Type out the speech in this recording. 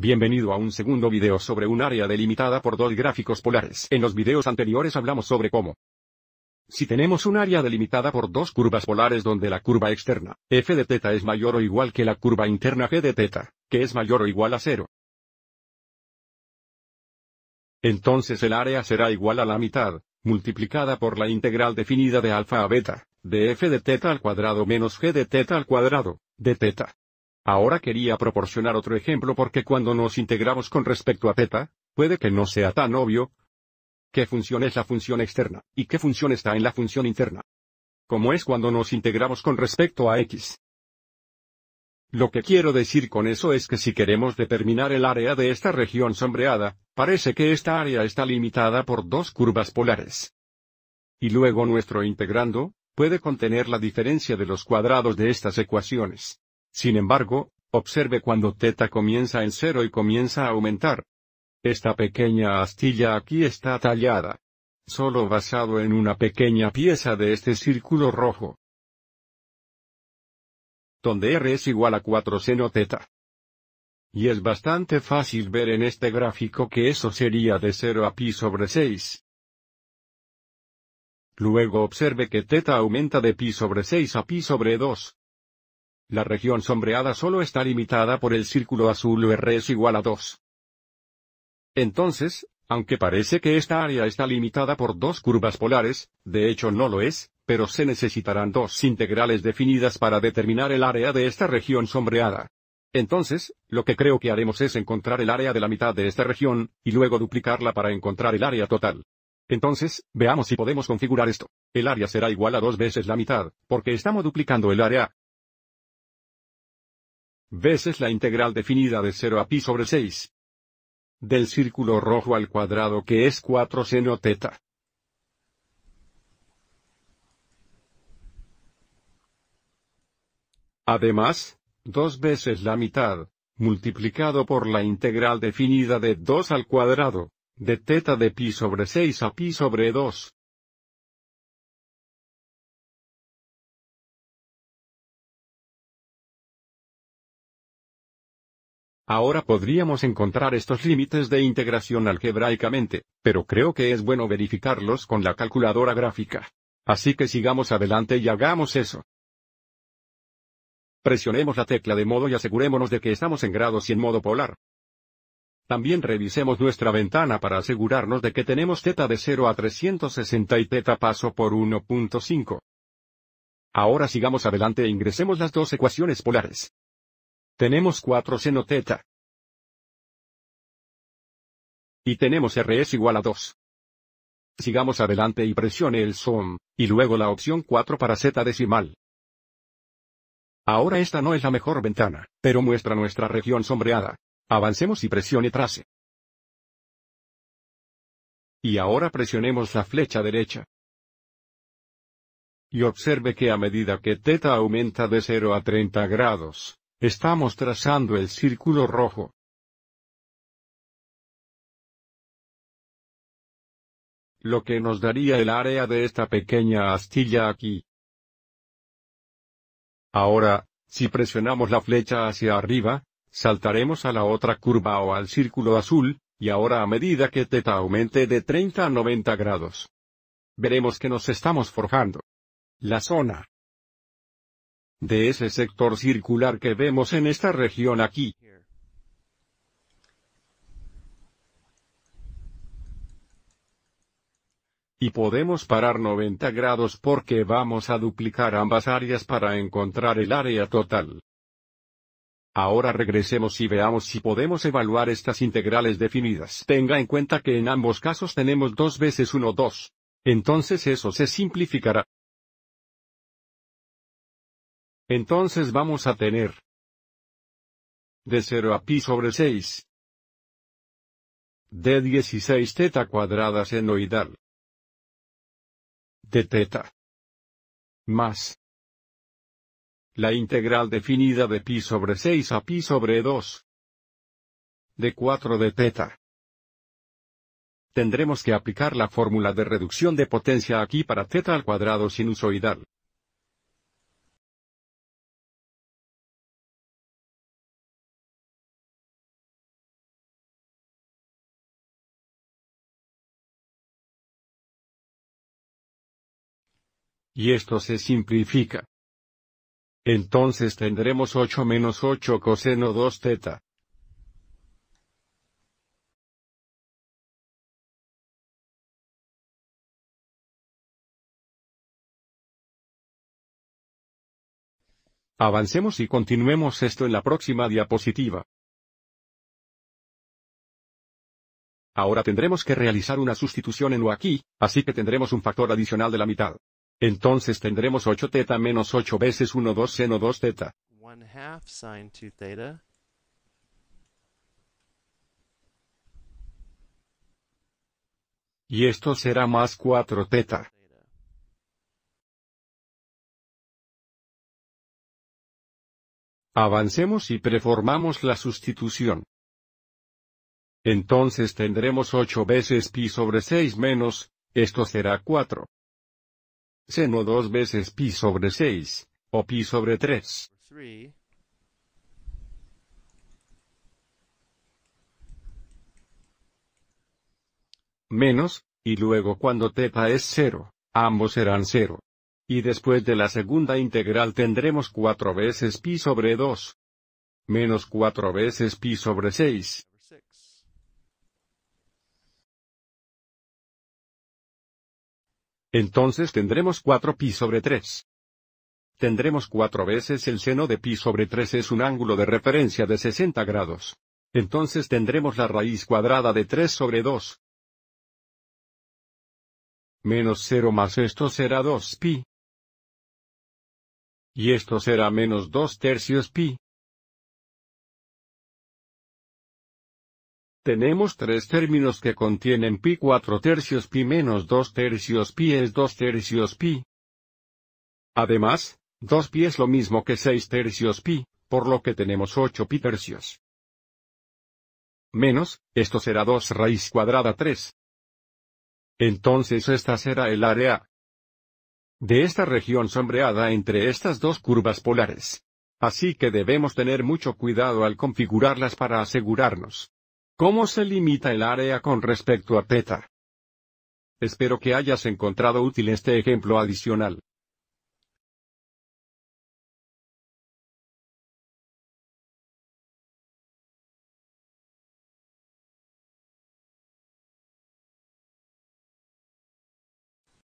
Bienvenido a un segundo video sobre un área delimitada por dos gráficos polares. En los videos anteriores hablamos sobre cómo. Si tenemos un área delimitada por dos curvas polares donde la curva externa, f de teta es mayor o igual que la curva interna g de teta, que es mayor o igual a cero. Entonces el área será igual a la mitad, multiplicada por la integral definida de alfa a beta, de f de teta al cuadrado menos g de teta al cuadrado, de teta. Ahora quería proporcionar otro ejemplo porque cuando nos integramos con respecto a teta, puede que no sea tan obvio qué función es la función externa y qué función está en la función interna. Como es cuando nos integramos con respecto a x. Lo que quiero decir con eso es que si queremos determinar el área de esta región sombreada, parece que esta área está limitada por dos curvas polares. Y luego nuestro integrando, puede contener la diferencia de los cuadrados de estas ecuaciones. Sin embargo, observe cuando θ comienza en cero y comienza a aumentar. Esta pequeña astilla aquí está tallada. Solo basado en una pequeña pieza de este círculo rojo. Donde R es igual a 4 seno θ. Y es bastante fácil ver en este gráfico que eso sería de 0 a pi sobre 6. Luego observe que θ aumenta de pi sobre 6 a pi sobre 2. La región sombreada solo está limitada por el círculo azul R es igual a 2. Entonces, aunque parece que esta área está limitada por dos curvas polares, de hecho no lo es, pero se necesitarán dos integrales definidas para determinar el área de esta región sombreada. Entonces, lo que creo que haremos es encontrar el área de la mitad de esta región, y luego duplicarla para encontrar el área total. Entonces, veamos si podemos configurar esto. El área será igual a dos veces la mitad, porque estamos duplicando el área, veces la integral definida de 0 a pi sobre 6 del círculo rojo al cuadrado que es 4 seno teta. Además, dos veces la mitad, multiplicado por la integral definida de 2 al cuadrado, de teta de pi sobre 6 a pi sobre 2. Ahora podríamos encontrar estos límites de integración algebraicamente, pero creo que es bueno verificarlos con la calculadora gráfica. Así que sigamos adelante y hagamos eso. Presionemos la tecla de modo y asegurémonos de que estamos en grados y en modo polar. También revisemos nuestra ventana para asegurarnos de que tenemos teta de 0 a 360 y teta paso por 1.5. Ahora sigamos adelante e ingresemos las dos ecuaciones polares. Tenemos 4 seno teta. Y tenemos Rs igual a 2. Sigamos adelante y presione el zoom, y luego la opción 4 para Z decimal. Ahora esta no es la mejor ventana, pero muestra nuestra región sombreada. Avancemos y presione trace. Y ahora presionemos la flecha derecha. Y observe que a medida que teta aumenta de 0 a 30 grados, Estamos trazando el círculo rojo. Lo que nos daría el área de esta pequeña astilla aquí. Ahora, si presionamos la flecha hacia arriba, saltaremos a la otra curva o al círculo azul, y ahora a medida que teta aumente de 30 a 90 grados. Veremos que nos estamos forjando. La zona de ese sector circular que vemos en esta región aquí. Y podemos parar 90 grados porque vamos a duplicar ambas áreas para encontrar el área total. Ahora regresemos y veamos si podemos evaluar estas integrales definidas. Tenga en cuenta que en ambos casos tenemos dos veces 1 2. Entonces eso se simplificará. Entonces vamos a tener de 0 a pi sobre 6 de 16 teta cuadrada senoidal de teta más la integral definida de pi sobre 6 a pi sobre 2 de 4 de teta. Tendremos que aplicar la fórmula de reducción de potencia aquí para teta al cuadrado sinusoidal. y esto se simplifica. Entonces tendremos 8 menos 8 coseno 2 teta. Avancemos y continuemos esto en la próxima diapositiva. Ahora tendremos que realizar una sustitución en o aquí, así que tendremos un factor adicional de la mitad. Entonces tendremos 8 teta menos 8 veces 1 2 seno 2 teta. 1 half 2 theta. Y esto será más 4 teta. Avancemos y preformamos la sustitución. Entonces tendremos 8 veces pi sobre 6 menos, esto será 4 seno 2 veces pi sobre 6, o pi sobre 3. Menos, y luego cuando teta es 0, ambos serán 0. Y después de la segunda integral tendremos 4 veces pi sobre 2. Menos 4 veces pi sobre 6, Entonces tendremos 4 pi sobre 3. Tendremos 4 veces el seno de pi sobre 3 es un ángulo de referencia de 60 grados. Entonces tendremos la raíz cuadrada de 3 sobre 2. Menos 0 más esto será 2 pi. Y esto será menos 2 tercios pi. Tenemos tres términos que contienen pi 4 tercios pi menos 2 tercios pi es 2 tercios pi. Además, 2 pi es lo mismo que 6 tercios pi, por lo que tenemos 8 pi tercios. Menos, esto será 2 raíz cuadrada 3. Entonces esta será el área de esta región sombreada entre estas dos curvas polares. Así que debemos tener mucho cuidado al configurarlas para asegurarnos ¿Cómo se limita el área con respecto a PETA? Espero que hayas encontrado útil este ejemplo adicional.